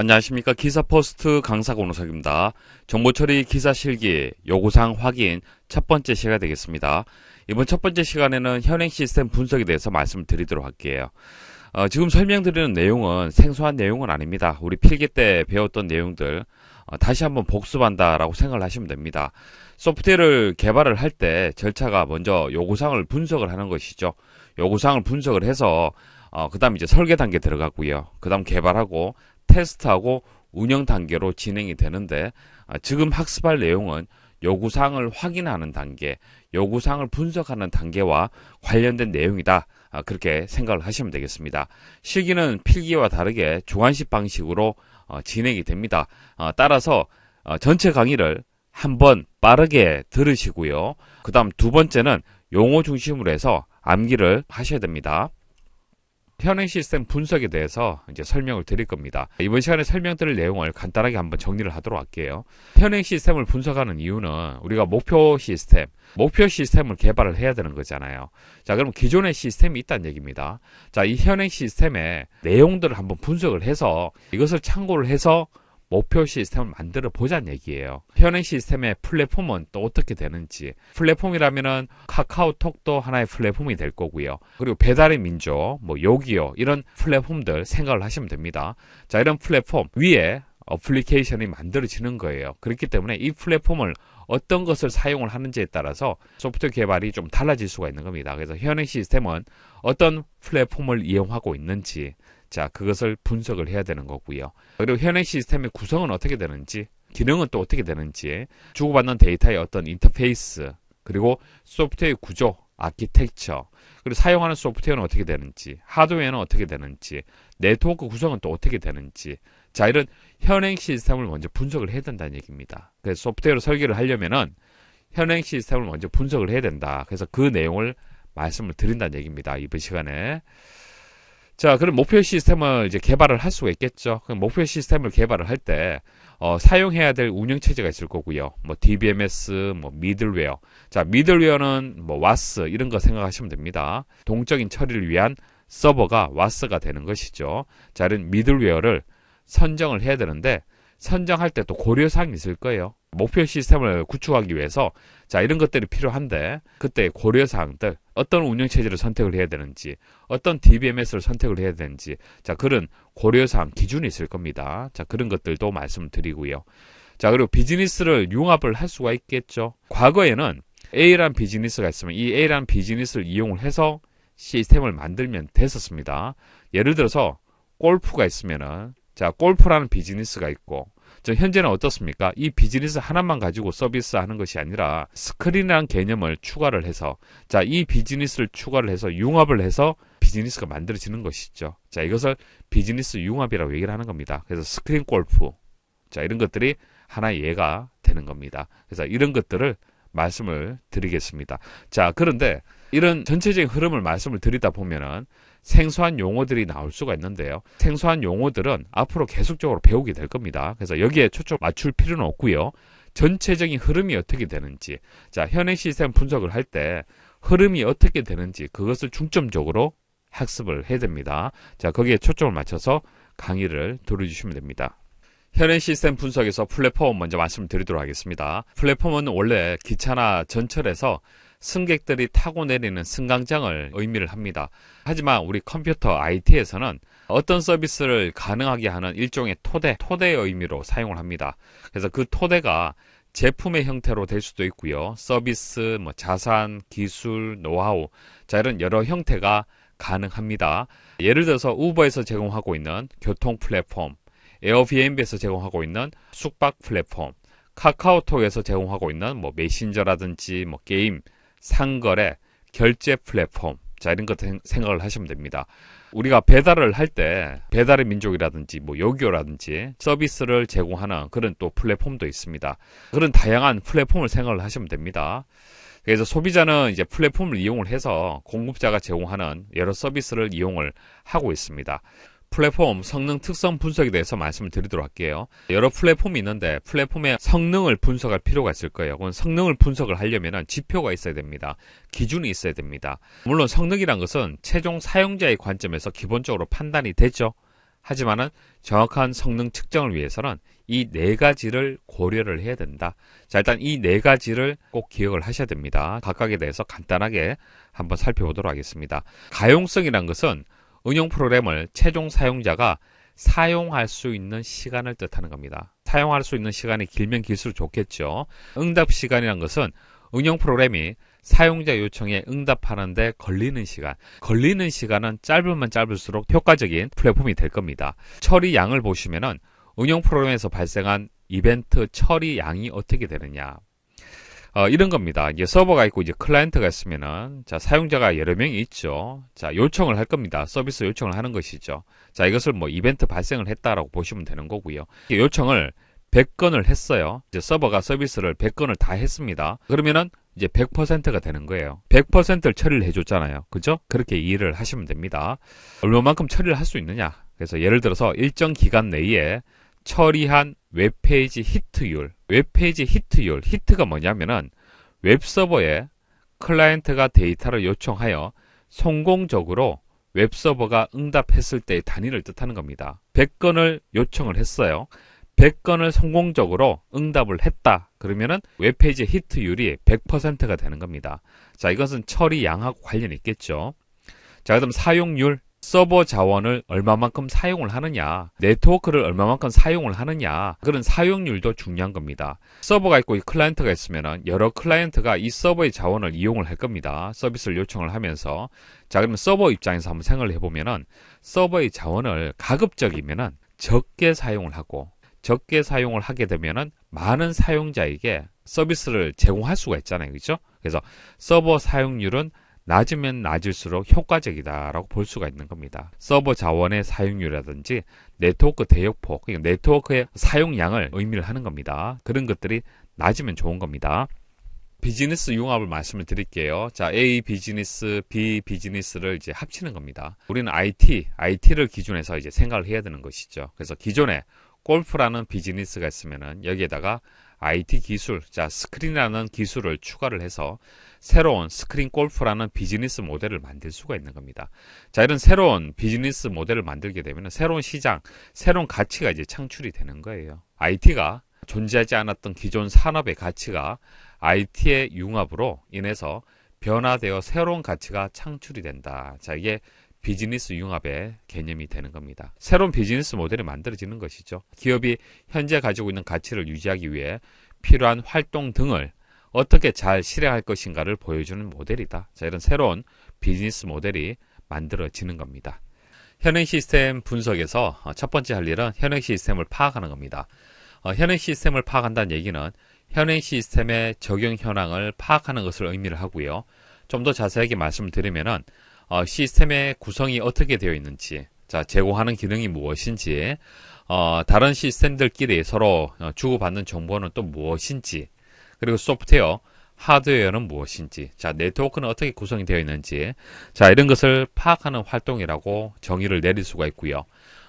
안녕하십니까 기사포스트 강사 권호석입니다. 정보처리 기사실기 요구사항 확인 첫 번째 시간이 되겠습니다. 이번 첫 번째 시간에는 현행 시스템 분석에 대해서 말씀드리도록 할게요. 어, 지금 설명드리는 내용은 생소한 내용은 아닙니다. 우리 필기 때 배웠던 내용들 어, 다시 한번 복습한다라고 생각을 하시면 됩니다. 소프트웨어를 개발을 할 때 절차가 먼저 요구사항을 분석을 하는 것이죠. 요구사항을 분석을 해서 어, 그 다음 이제 설계 단계 들어갔고요. 그 다음 개발하고, 테스트하고 운영 단계로 진행이 되는데 아, 지금 학습할 내용은 요구사항을 확인하는 단계, 요구사항을 분석하는 단계와 관련된 내용이다. 아, 그렇게 생각을 하시면 되겠습니다. 실기는 필기와 다르게 주관식 방식으로 어, 진행이 됩니다. 어, 따라서 어, 전체 강의를 한번 빠르게 들으시고요. 그 다음 두 번째는 용어 중심으로 해서 암기를 하셔야 됩니다. 현행 시스템 분석에 대해서 이제 설명을 드릴 겁니다. 이번 시간에 설명드릴 내용을 간단하게 한번 정리를 하도록 할게요. 현행 시스템을 분석하는 이유는 우리가 목표 시스템, 목표 시스템을 개발을 해야 되는 거잖아요. 자, 그럼 기존의 시스템이 있다는 얘기입니다. 자, 이 현행 시스템의 내용들을 한번 분석을 해서 이것을 참고를 해서 목표 시스템을 만들어 보자는 얘기예요. 현행 시스템의 플랫폼은 또 어떻게 되는지. 플랫폼이라면은 카카오톡도 하나의 플랫폼이 될 거고요. 그리고 배달의 민족, 뭐 요기요 이런 플랫폼들 생각을 하시면 됩니다. 자, 이런 플랫폼 위에 어플리케이션이 만들어지는 거예요. 그렇기 때문에 이 플랫폼을 어떤 것을 사용을 하는지에 따라서 소프트 개발이 좀 달라질 수가 있는 겁니다. 그래서 현행 시스템은 어떤 플랫폼을 이용하고 있는지 자, 그것을 분석을 해야 되는 거고요. 그리고 현행 시스템의 구성은 어떻게 되는지, 기능은 또 어떻게 되는지, 주고받는 데이터의 어떤 인터페이스, 그리고 소프트웨어 의 구조, 아키텍처, 그리고 사용하는 소프트웨어는 어떻게 되는지, 하드웨어는 어떻게 되는지, 네트워크 구성은 또 어떻게 되는지, 자, 이런 현행 시스템을 먼저 분석을 해야 된다는 얘기입니다. 그래서 소프트웨어를 설계를 하려면은 현행 시스템을 먼저 분석을 해야 된다. 그래서 그 내용을 말씀을 드린다는 얘기입니다. 이번 시간에. 자, 그럼 목표 시스템을 이제 개발을 할 수가 있겠죠. 그럼 목표 시스템을 개발을 할 때, 어, 사용해야 될 운영 체제가 있을 거고요. 뭐 DBMS, 뭐 미들웨어. 자, 미들웨어는 뭐 WAS 이런 거 생각하시면 됩니다. 동적인 처리를 위한 서버가 WAS가 되는 것이죠. 자, 이런 미들웨어를 선정을 해야 되는데 선정할 때 또 고려사항이 있을 거예요. 목표 시스템을 구축하기 위해서 자 이런 것들이 필요한데 그때 고려사항들 어떤 운영체제를 선택을 해야 되는지 어떤 DBMS를 선택을 해야 되는지 자 그런 고려사항 기준이 있을 겁니다. 자 그런 것들도 말씀드리고요. 자 그리고 비즈니스를 융합을 할 수가 있겠죠. 과거에는 A란 비즈니스가 있으면 이 A란 비즈니스를 이용을 해서 시스템을 만들면 됐었습니다. 예를 들어서 골프가 있으면은 자, 골프라는 비즈니스가 있고, 저 현재는 어떻습니까? 이 비즈니스 하나만 가지고 서비스하는 것이 아니라 스크린이라는 개념을 추가를 해서 자, 이 비즈니스를 추가를 해서 융합을 해서 비즈니스가 만들어지는 것이죠. 자, 이것을 비즈니스 융합이라고 얘기를 하는 겁니다. 그래서 스크린 골프. 자, 이런 것들이 하나의 예가 되는 겁니다. 그래서 이런 것들을 말씀을 드리겠습니다. 자, 그런데 이런 전체적인 흐름을 말씀을 드리다 보면은 생소한 용어들이 나올 수가 있는데요. 생소한 용어들은 앞으로 계속적으로 배우게 될 겁니다. 그래서 여기에 초점 맞출 필요는 없고요. 전체적인 흐름이 어떻게 되는지, 자, 현행 시스템 분석을 할 때 흐름이 어떻게 되는지 그것을 중점적으로 학습을 해야 됩니다. 자, 거기에 초점을 맞춰서 강의를 들어주시면 됩니다. 현행 시스템 분석에서 플랫폼 먼저 말씀드리도록 하겠습니다. 플랫폼은 원래 기차나 전철에서 승객들이 타고 내리는 승강장을 의미를 합니다. 하지만 우리 컴퓨터 IT에서는 어떤 서비스를 가능하게 하는 일종의 토대, 토대의 의미로 사용을 합니다. 그래서 그 토대가 제품의 형태로 될 수도 있고요. 서비스, 뭐 자산, 기술, 노하우, 자 이런 여러 형태가 가능합니다. 예를 들어서 우버에서 제공하고 있는 교통 플랫폼, 에어비앤비에서 제공하고 있는 숙박 플랫폼, 카카오톡에서 제공하고 있는 뭐 메신저라든지 뭐 게임, 상거래, 결제 플랫폼 자 이런 것들 생각을 하시면 됩니다. 우리가 배달을 할 때 배달의 민족이라든지 뭐요교라든지 서비스를 제공하는 그런 또 플랫폼도 있습니다. 그런 다양한 플랫폼을 생각을 하시면 됩니다. 그래서 소비자는 이제 플랫폼을 이용을 해서 공급자가 제공하는 여러 서비스를 이용을 하고 있습니다. 플랫폼 성능 특성 분석에 대해서 말씀을 드리도록 할게요. 여러 플랫폼이 있는데 플랫폼의 성능을 분석할 필요가 있을 거예요. 그건 성능을 분석을 하려면 지표가 있어야 됩니다. 기준이 있어야 됩니다. 물론 성능이란 것은 최종 사용자의 관점에서 기본적으로 판단이 되죠. 하지만 정확한 성능 측정을 위해서는 이 네 가지를 고려를 해야 된다. 자, 일단 이 네 가지를 꼭 기억을 하셔야 됩니다. 각각에 대해서 간단하게 한번 살펴보도록 하겠습니다. 가용성이란 것은 응용 프로그램을 최종 사용자가 사용할 수 있는 시간을 뜻하는 겁니다. 사용할 수 있는 시간이 길면 길수록 좋겠죠. 응답 시간이란 것은 응용 프로그램이 사용자 요청에 응답하는데 걸리는 시간. 걸리는 시간은 짧으면 짧을수록 효과적인 플랫폼이 될 겁니다. 처리 양을 보시면은 응용 프로그램에서 발생한 이벤트 처리 양이 어떻게 되느냐. 어, 이런 겁니다. 이게 서버가 있고 이제 클라이언트가 있으면은 자 사용자가 여러 명이 있죠. 자 요청을 할 겁니다. 서비스 요청을 하는 것이죠. 자 이것을 뭐 이벤트 발생을 했다라고 보시면 되는 거고요. 요청을 100건을 했어요. 이제 서버가 서비스를 100건을 다 했습니다. 그러면은 이제 100%가 되는 거예요. 100%를 처리를 해줬잖아요. 그죠? 그렇게 이해를 하시면 됩니다. 얼마만큼 처리를 할 수 있느냐. 그래서 예를 들어서 일정 기간 내에 처리한 웹페이지 히트율, 웹페이지 히트율, 히트가 뭐냐면은 웹서버에 클라이언트가 데이터를 요청하여 성공적으로 웹서버가 응답했을 때의 단위를 뜻하는 겁니다. 100건을 요청을 했어요. 100건을 성공적으로 응답을 했다. 그러면은 웹페이지 히트율이 100%가 되는 겁니다. 자, 이것은 처리 양하고 관련이 있겠죠. 자, 그럼 사용률 서버 자원을 얼마만큼 사용을 하느냐, 네트워크를 얼마만큼 사용을 하느냐, 그런 사용률도 중요한 겁니다. 서버가 있고 클라이언트가 있으면 여러 클라이언트가 이 서버의 자원을 이용을 할 겁니다. 서비스를 요청을 하면서. 자, 그러면 서버 입장에서 한번 생각을 해보면 서버의 자원을 가급적이면 적게 사용을 하고 적게 사용을 하게 되면 많은 사용자에게 서비스를 제공할 수가 있잖아요. 그죠? 그래서 서버 사용률은 낮으면 낮을수록 효과적이다라고 볼 수가 있는 겁니다. 서버 자원의 사용률이라든지 네트워크 대역폭, 그러니까 네트워크의 사용량을 의미를 하는 겁니다. 그런 것들이 낮으면 좋은 겁니다. 비즈니스 융합을 말씀을 드릴게요. 자, A 비즈니스, B 비즈니스를 이제 합치는 겁니다. 우리는 IT, IT를 기준해서 이제 생각을 해야 되는 것이죠. 그래서 기존에 골프라는 비즈니스가 있으면은 여기에다가 IT 기술, 자, 스크린이라는 기술을 추가를 해서 새로운 스크린 골프라는 비즈니스 모델을 만들 수가 있는 겁니다. 자, 이런 새로운 비즈니스 모델을 만들게 되면 새로운 시장, 새로운 가치가 이제 창출이 되는 거예요. IT가 존재하지 않았던 기존 산업의 가치가 IT의 융합으로 인해서 변화되어 새로운 가치가 창출이 된다. 자, 이게 비즈니스 융합의 개념이 되는 겁니다. 새로운 비즈니스 모델이 만들어지는 것이죠. 기업이 현재 가지고 있는 가치를 유지하기 위해 필요한 활동 등을 어떻게 잘 실행할 것인가를 보여주는 모델이다. 자, 이런 새로운 비즈니스 모델이 만들어지는 겁니다. 현행 시스템 분석에서 어, 첫 번째 할 일은 현행 시스템을 파악하는 겁니다. 어, 현행 시스템을 파악한다는 얘기는 현행 시스템의 적용 현황을 파악하는 것을 의미를 하고요. 좀 더 자세하게 말씀 드리면은 어, 시스템의 구성이 어떻게 되어 있는지, 자, 제공하는 기능이 무엇인지, 어, 다른 시스템들끼리 서로 어, 주고받는 정보는 또 무엇인지, 그리고 소프트웨어, 하드웨어는 무엇인지, 자, 네트워크는 어떻게 구성이 되어 있는지, 자, 이런 것을 파악하는 활동이라고 정의를 내릴 수가 있고요.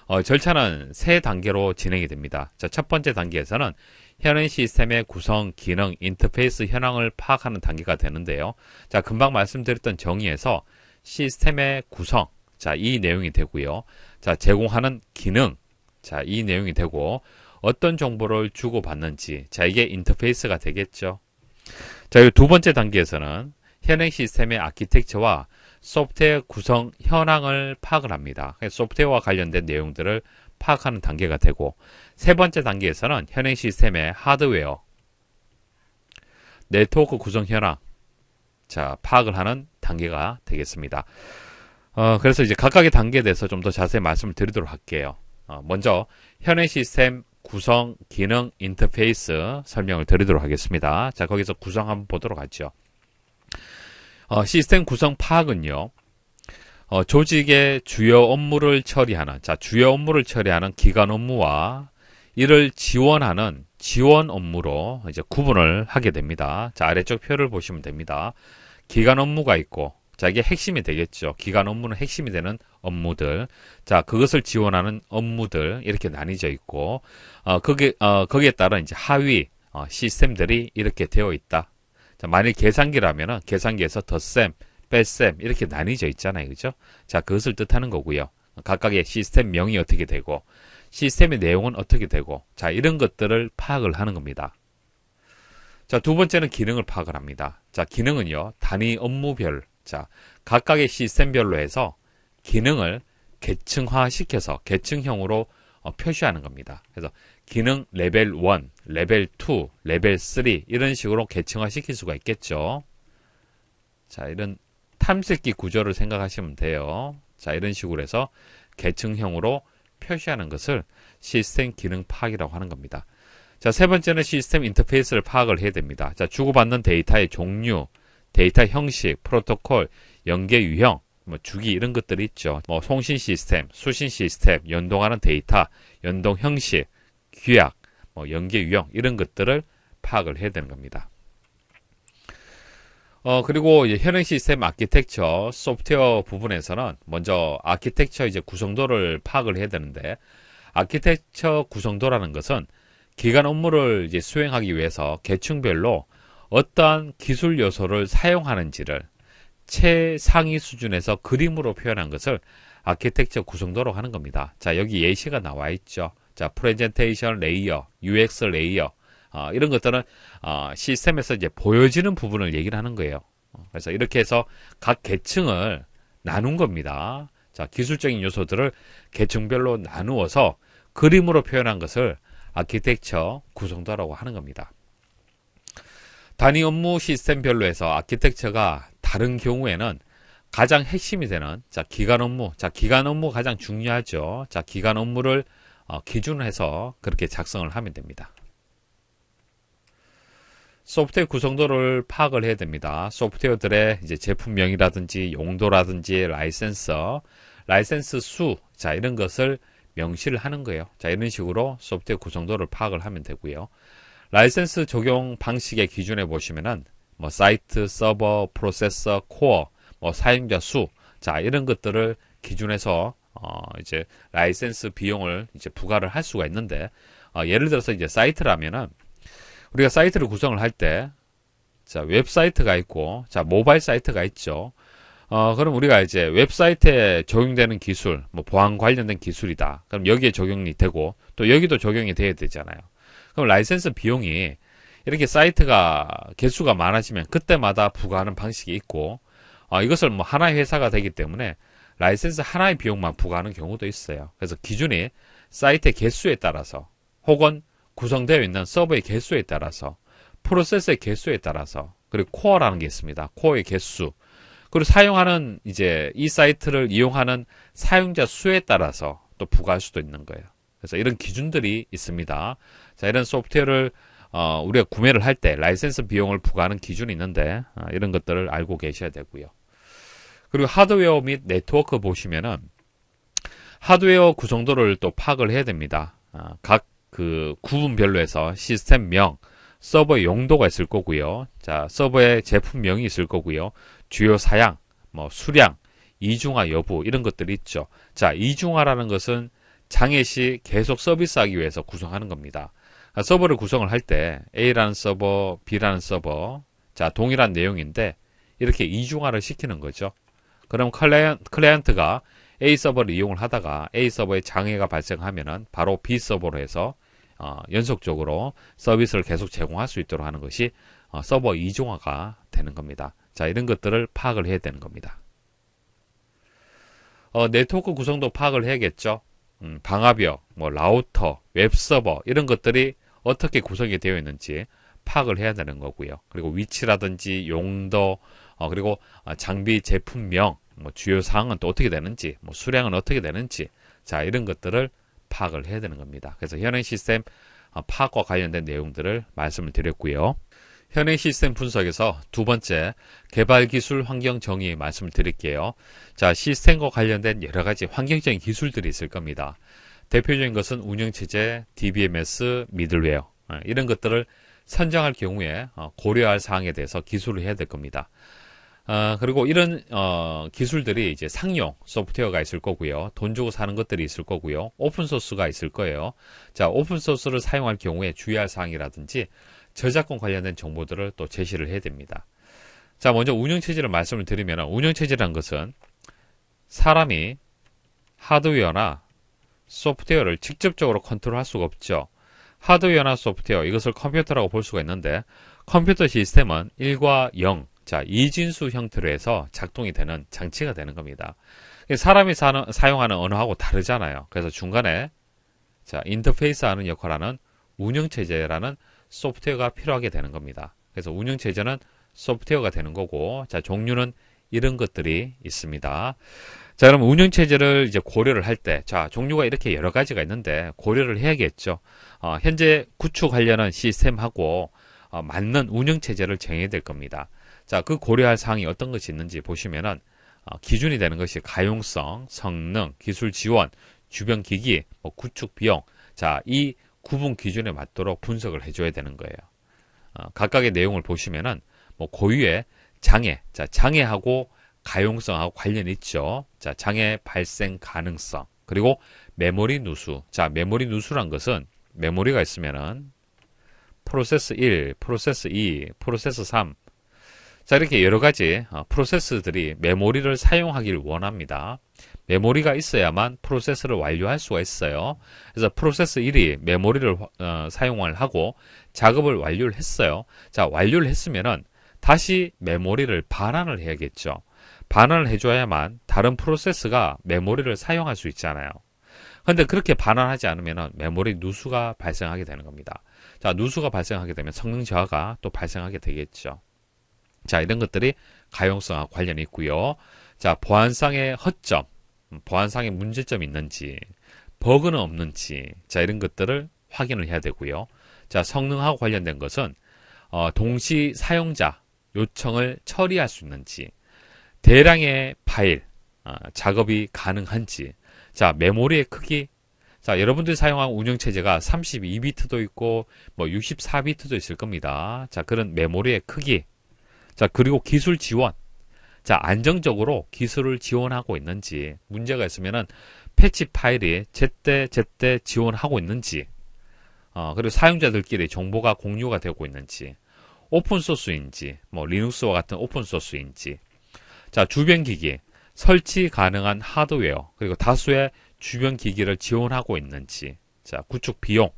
어, 절차는 세 단계로 진행이 됩니다. 자, 첫 번째 단계에서는 현행 시스템의 구성, 기능, 인터페이스 현황을 파악하는 단계가 되는데요. 자, 금방 말씀드렸던 정의에서 시스템의 구성, 자, 이 내용이 되고요. 자, 제공하는 기능, 자, 이 내용이 되고, 어떤 정보를 주고받는지, 자, 이게 인터페이스가 되겠죠. 자, 이두 번째 단계에서는 현행 시스템의 아키텍처와 소프트웨어 구성 현황을 파악을 합니다. 소프트웨어와 관련된 내용들을 파악하는 단계가 되고, 세 번째 단계에서는 현행 시스템의 하드웨어, 네트워크 구성 현황, 자, 파악을 하는 단계가 되겠습니다. 어, 그래서 이제 각각의 단계에 대해서 좀 더 자세히 말씀을 드리도록 할게요. 어, 먼저 현행 시스템 구성, 기능, 인터페이스 설명을 드리도록 하겠습니다. 자, 거기서 구성 한번 보도록 하죠. 어, 시스템 구성 파악은요. 어, 조직의 주요 업무를 처리하는, 자, 주요 업무를 처리하는 기관 업무와 이를 지원하는 지원 업무로 이제 구분을 하게 됩니다. 자, 아래쪽 표를 보시면 됩니다. 기간 업무가 있고 자기의 핵심이 되겠죠. 기간 업무는 핵심이 되는 업무들. 자, 그것을 지원하는 업무들 이렇게 나뉘어져 있고 어, 거기 어, 거기에 따라 이제 하위 어, 시스템들이 이렇게 되어 있다. 자, 만일 계산기라면은 계산기에서 덧셈, 뺄셈 이렇게 나뉘어져 있잖아요. 그죠? 자, 그것을 뜻하는 거고요. 각각의 시스템 명이 어떻게 되고 시스템의 내용은 어떻게 되고 자, 이런 것들을 파악을 하는 겁니다. 자, 두 번째는 기능을 파악을 합니다. 자, 기능은요, 단위 업무별, 자, 각각의 시스템별로 해서 기능을 계층화시켜서 계층형으로 어, 표시하는 겁니다. 그래서 기능 레벨 1, 레벨 2, 레벨 3 이런 식으로 계층화시킬 수가 있겠죠. 자, 이런 탐색기 구조를 생각하시면 돼요. 자, 이런 식으로 해서 계층형으로 표시하는 것을 시스템 기능 파악이라고 하는 겁니다. 자, 세 번째는 시스템 인터페이스를 파악을 해야 됩니다. 자, 주고받는 데이터의 종류, 데이터 형식, 프로토콜, 연계 유형, 뭐 주기 이런 것들이 있죠. 뭐 송신 시스템, 수신 시스템, 연동하는 데이터, 연동 형식, 규약, 뭐 연계 유형 이런 것들을 파악을 해야 되는 겁니다. 어 그리고 현행 시스템 아키텍처 소프트웨어 부분에서는 먼저 아키텍처 이제 구성도를 파악을 해야 되는데 아키텍처 구성도라는 것은 기간 업무를 이제 수행하기 위해서 계층별로 어떠한 기술 요소를 사용하는지를 최상위 수준에서 그림으로 표현한 것을 아키텍처 구성도로 하는 겁니다. 자, 여기 예시가 나와 있죠. 자, 프레젠테이션 레이어, UX 레이어, 어, 이런 것들은 어, 시스템에서 이제 보여지는 부분을 얘기를 하는 거예요. 어, 그래서 이렇게 해서 각 계층을 나눈 겁니다. 자, 기술적인 요소들을 계층별로 나누어서 그림으로 표현한 것을 아키텍처 구성도라고 하는 겁니다. 단위 업무 시스템별로 해서 아키텍처가 다른 경우에는 가장 핵심이 되는 자 기간 업무 자 기간 업무 가장 중요하죠 자 기간 업무를 어, 기준해서 그렇게 작성을 하면 됩니다 소프트웨어 구성도를 파악을 해야 됩니다 소프트웨어들의 이제 제품명이라든지 용도라든지 라이센서 라이센스 수자 이런 것을 명시를 하는 거예요. 자, 이런 식으로 소프트웨어 구성도를 그 파악을 하면 되고요. 라이센스 적용 방식의 기준에 보시면은 뭐 사이트, 서버, 프로세서, 코어, 뭐 사용자 수, 자, 이런 것들을 기준에서 어, 이제 라이센스 비용을 이제 부과를 할 수가 있는데 어, 예를 들어서 이제 사이트라면은 우리가 사이트를 구성을 할때 자, 웹사이트가 있고 자, 모바일 사이트가 있죠. 어, 그럼 우리가 이제 웹사이트에 적용되는 기술, 뭐 보안 관련된 기술이다. 그럼 여기에 적용이 되고 또 여기도 적용이 돼야 되잖아요. 그럼 라이센스 비용이 이렇게 사이트가 개수가 많아지면 그때마다 부과하는 방식이 있고 어, 이것을 뭐 하나의 회사가 되기 때문에 라이센스 하나의 비용만 부과하는 경우도 있어요. 그래서 기준이 사이트의 개수에 따라서 혹은 구성되어 있는 서버의 개수에 따라서 프로세스의 개수에 따라서 그리고 코어라는 게 있습니다. 코어의 개수 그리고 사용하는 이제 이 사이트를 이용하는 사용자 수에 따라서 또 부과할 수도 있는 거예요. 그래서 이런 기준들이 있습니다. 자, 이런 소프트웨어를 어, 우리가 구매를 할 때 라이센스 비용을 부과하는 기준이 있는데 어, 이런 것들을 알고 계셔야 되고요. 그리고 하드웨어 및 네트워크 보시면은 하드웨어 구성도를 또 파악을 해야 됩니다. 어, 아, 각그 구분별로 해서 시스템명, 서버 용도가 있을 거고요. 자, 서버의 제품명이 있을 거고요. 주요 사양, 뭐 수량, 이중화 여부 이런 것들이 있죠. 자, 이중화라는 것은 장애시 계속 서비스하기 위해서 구성하는 겁니다. 그러니까 서버를 구성을 할 때 A라는 서버, B라는 서버, 자 동일한 내용인데 이렇게 이중화를 시키는 거죠. 그럼 클라이언트, 가 A 서버를 이용을 하다가 A 서버에 장애가 발생하면은 바로 B 서버로 해서 어, 연속적으로 서비스를 계속 제공할 수 있도록 하는 것이 어, 서버 이중화가 되는 겁니다. 자, 이런 것들을 파악을 해야 되는 겁니다. 어, 네트워크 구성도 파악을 해야겠죠. 음, 방화벽, 뭐 라우터, 웹서버 이런 것들이 어떻게 구성이 되어 있는지 파악을 해야 되는 거고요. 그리고 위치라든지 용도, 어, 그리고 아, 장비 제품명, 뭐 주요 사항은 또 어떻게 되는지, 뭐 수량은 어떻게 되는지, 자 이런 것들을 파악을 해야 되는 겁니다. 그래서 현행 시스템 아, 파악과 관련된 내용들을 말씀을 드렸고요. 현행 시스템 분석에서 두 번째 개발 기술 환경 정의 말씀을 드릴게요. 자, 시스템과 관련된 여러 가지 환경적인 기술들이 있을 겁니다. 대표적인 것은 운영체제, DBMS, 미들웨어 어, 이런 것들을 선정할 경우에 어, 고려할 사항에 대해서 기술을 해야 될 겁니다. 어, 그리고 이런 기술들이 이제 상용 소프트웨어가 있을 거고요. 돈 주고 사는 것들이 있을 거고요. 오픈소스가 있을 거예요. 자, 오픈소스를 사용할 경우에 주의할 사항이라든지 저작권 관련된 정보들을 또 제시를 해야 됩니다. 자, 먼저 운영체제를 말씀을 드리면 운영체제란 것은 사람이 하드웨어나 소프트웨어를 직접적으로 컨트롤할 수가 없죠. 하드웨어나 소프트웨어 이것을 컴퓨터라고 볼 수가 있는데 컴퓨터 시스템은 1과 0, 자 이진수 형태로 해서 작동이 되는 장치가 되는 겁니다. 사람이 사는, 사용하는 언어하고 다르잖아요. 그래서 중간에 자 인터페이스하는 역할하는 운영체제라는 소프트웨어가 필요하게 되는 겁니다. 그래서 운영 체제는 소프트웨어가 되는 거고 자 종류는 이런 것들이 있습니다. 자 그럼 운영 체제를 이제 고려를 할 때자 종류가 이렇게 여러 가지가 있는데 고려를 해야겠죠. 어, 현재 구축하려는 시스템하고 어, 맞는 운영 체제를 정해야 될 겁니다. 자 그 고려할 사항이 어떤 것이 있는지 보시면은 어, 기준이 되는 것이 가용성, 성능, 기술 지원, 주변 기기, 뭐 구축 비용 자이 구분 기준에 맞도록 분석을 해줘야 되는 거예요. 어, 각각의 내용을 보시면은 뭐 고유의 장애, 자 장애하고 가용성하고 관련 이 있죠. 자 장애 발생 가능성 그리고 메모리 누수, 자 메모리 누수란 것은 메모리가 있으면은 프로세스 1, 프로세스 2, 프로세스 3. 자, 이렇게 여러 가지 어, 프로세스들이 메모리를 사용하길 원합니다. 메모리가 있어야만 프로세스를 완료할 수가 있어요. 그래서 프로세스 1이 메모리를 어, 사용을 하고 작업을 완료를 했어요. 자, 완료를 했으면은 다시 메모리를 반환을 해야겠죠. 반환을 해줘야만 다른 프로세스가 메모리를 사용할 수 있잖아요. 근데 그렇게 반환하지 않으면 메모리 누수가 발생하게 되는 겁니다. 자, 누수가 발생하게 되면 성능 저하가 또 발생하게 되겠죠. 자, 이런 것들이 가용성과 관련이 있고요. 자, 보안상의 허점, 음, 보안상의 문제점이 있는지, 버그는 없는지, 자, 이런 것들을 확인을 해야 되고요. 자, 성능하고 관련된 것은, 어, 동시 사용자 요청을 처리할 수 있는지, 대량의 파일, 어, 작업이 가능한지, 자, 메모리의 크기, 자, 여러분들이 사용한 운영체제가 32비트도 있고, 뭐 64비트도 있을 겁니다. 자, 그런 메모리의 크기, 자, 그리고 기술 지원, 자, 안정적으로 기술을 지원하고 있는지 문제가 있으면은 패치 파일이 제때 제때 지원하고 있는지 어, 그리고 사용자들끼리 정보가 공유가 되고 있는지 오픈소스인지 뭐 리눅스와 같은 오픈소스인지 자 주변 기기 설치 가능한 하드웨어 그리고 다수의 주변 기기를 지원하고 있는지 자 구축 비용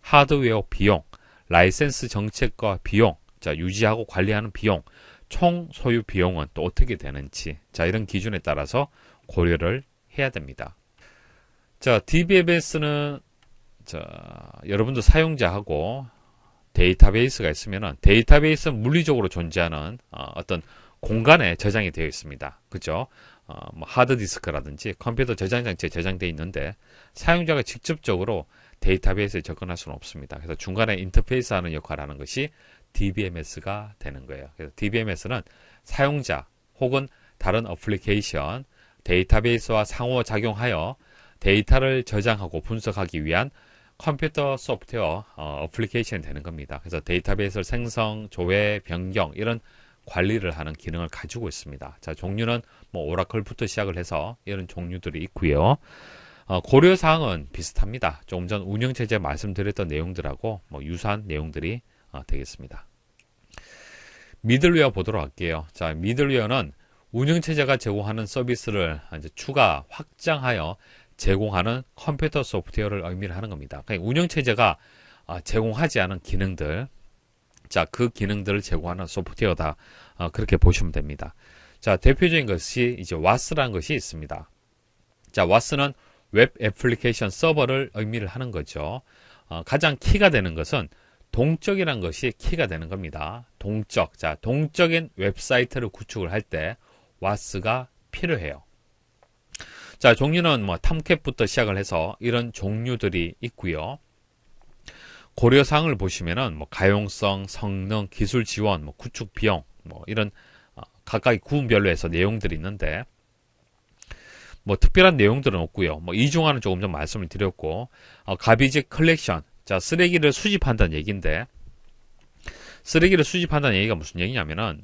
하드웨어 비용 라이센스 정책과 비용 자 유지하고 관리하는 비용 총 소유 비용은 또 어떻게 되는지 자 이런 기준에 따라서 고려를 해야 됩니다. 자 DBMS는 자 여러분도 사용자하고 데이터베이스가 있으면 은 데이터베이스는 물리적으로 존재하는 어, 떤 공간에 저장이 되어 있습니다. 그죠? 어, 뭐 하드디스크라든지 컴퓨터 저장장치에 저장되어 있는데 사용자가 직접적으로 데이터베이스에 접근할 수는 없습니다. 그래서 중간에 인터페이스 하는 역할을 하는 것이 DBMS가 되는 거예요. 그래서 DBMS는 사용자 혹은 다른 어플리케이션, 데이터베이스와 상호작용하여 데이터를 저장하고 분석하기 위한 컴퓨터 소프트웨어 어, 어플리케이션이 되는 겁니다. 그래서 데이터베이스를 생성, 조회, 변경 이런 관리를 하는 기능을 가지고 있습니다. 자, 종류는 뭐 오라클부터 시작을 해서 이런 종류들이 있고요. 어, 고려 사항은 비슷합니다. 조금 전 운영체제 말씀드렸던 내용들하고 뭐 유사한 내용들이 아, 되겠습니다. 미들웨어 보도록 할게요. 자, 미들웨어는 운영체제가 제공하는 서비스를 이제 추가 확장하여 제공하는 컴퓨터 소프트웨어를 의미 하는 겁니다. 그러니까 운영체제가 아, 제공하지 않은 기능들, 자, 그 기능들을 제공하는 소프트웨어다. 어, 그렇게 보시면 됩니다. 자, 대표적인 것이 이제 WAS라는 것이 있습니다. 자, WAS는 웹 애플리케이션 서버를 의미 하는 거죠. 어, 가장 키가 되는 것은 동적이란 것이 키가 되는 겁니다. 동적. 자, 동적인 웹사이트를 구축을 할 때 와스가 필요해요. 자, 종류는 뭐 탐캡부터 시작을 해서 이런 종류들이 있고요. 고려 사항을 보시면은 뭐 가용성, 성능, 기술 지원, 뭐 구축 비용, 뭐 이런 어, 각각의 구분별로 해서 내용들이 있는데 뭐 특별한 내용들은 없고요. 뭐 이중화는 조금 전 말씀을 드렸고 어, 가비지 컬렉션 자, 쓰레기를 수집한다는 얘기인데, 쓰레기를 수집한다는 얘기가 무슨 얘기냐면은,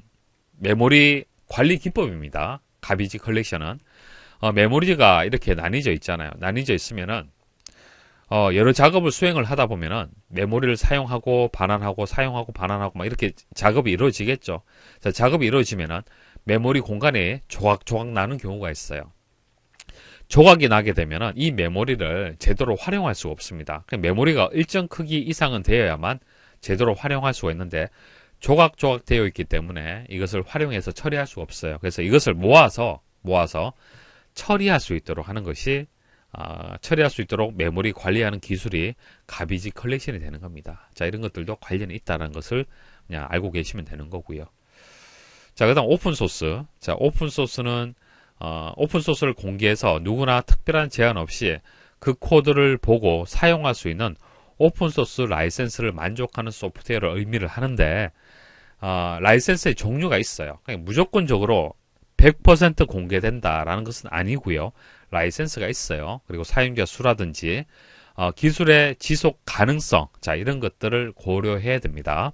메모리 관리 기법입니다. 가비지 컬렉션은. 어, 메모리가 이렇게 나뉘어 있잖아요. 나뉘어 있으면은, 어, 여러 작업을 수행을 하다 보면은 메모리를 사용하고 반환하고 사용하고 반환하고 막 이렇게 작업이 이루어지겠죠. 자, 작업이 이루어지면은 메모리 공간에 조각조각 나는 경우가 있어요. 조각이 나게 되면 이 메모리를 제대로 활용할 수가 없습니다. 그 메모리가 일정 크기 이상은 되어야만 제대로 활용할 수가 있는데 조각조각 되어 있기 때문에 이것을 활용해서 처리할 수가 없어요. 그래서 이것을 모아서 모아서 처리할 수 있도록 하는 것이 아, 처리할 수 있도록 메모리 관리하는 기술이 가비지 컬렉션이 되는 겁니다. 자 이런 것들도 관련이 있다는 것을 그냥 알고 계시면 되는 거고요. 자 그다음 오픈 소스. 자 오픈 소스는 어, 오픈소스를 공개해서 누구나 특별한 제한 없이 그 코드를 보고 사용할 수 있는 오픈소스 라이센스를 만족하는 소프트웨어를 의미를 하는데 어, 라이센스의 종류가 있어요. 그러니까 무조건적으로 100% 공개된다라는 것은 아니고요. 라이센스가 있어요. 그리고 사용자 수라든지 어, 기술의 지속 가능성 자 이런 것들을 고려해야 됩니다.